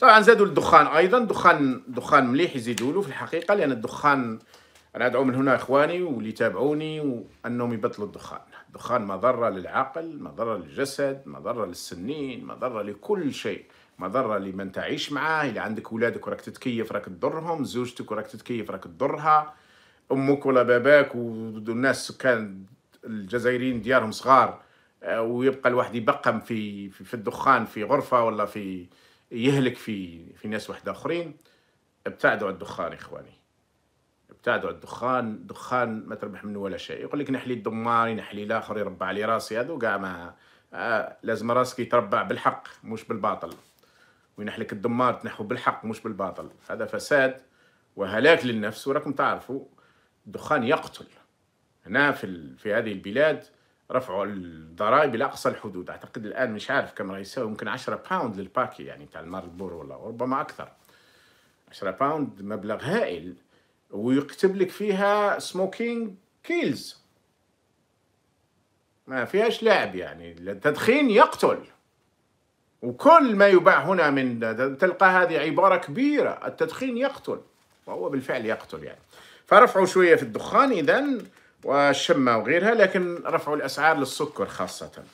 طبعا زادوا الدخان ايضا دخان دخان مليح يزيدوا له في الحقيقه لان الدخان انا ادعو من هنا اخواني واللي يتابعوني انهم يبطلوا الدخان الدخان مضره للعقل مضره للجسد مضره للسنين مضره لكل شيء مضره لمن تعيش معاه اذا عندك اولادك وراك تتكيف راك تضرهم زوجتك وراك تتكيف راك تضرها امك ولا باباك والناس سكان الجزائريين ديارهم صغار آه، ويبقى الواحد يبقم في في الدخان في غرفه ولا في يهلك في في ناس واحد اخرين ابتعدوا عن الدخان اخواني ابتعدوا عن الدخان دخان ما تربح منه ولا شيء يقول لك نحلي الدمار نحلي الاخر يربع لي راسي هذو كاع ما آه لازم راسك يتربع بالحق مش بالباطل وينحلك الدمار تنحو بالحق مش بالباطل هذا فساد وهلاك للنفس وراكم تعرفوا الدخان يقتل هنا في في هذه البلاد رفعوا الضرائب الى اقصى الحدود اعتقد الان مش عارف كم راه يساوي ممكن 10 باوند للباكي يعني تاع المارلبورو ولا ربما اكثر 10 باوند مبلغ هائل ويكتب لك فيها سموكينج كيلز ما فيهاش لعب يعني التدخين يقتل وكل ما يباع هنا من تلقى هذه عبارة كبيرة التدخين يقتل وهو بالفعل يقتل يعني فرفعوا شوية في الدخان إذا والشمة وغيرها لكن رفعوا الأسعار للسكر خاصة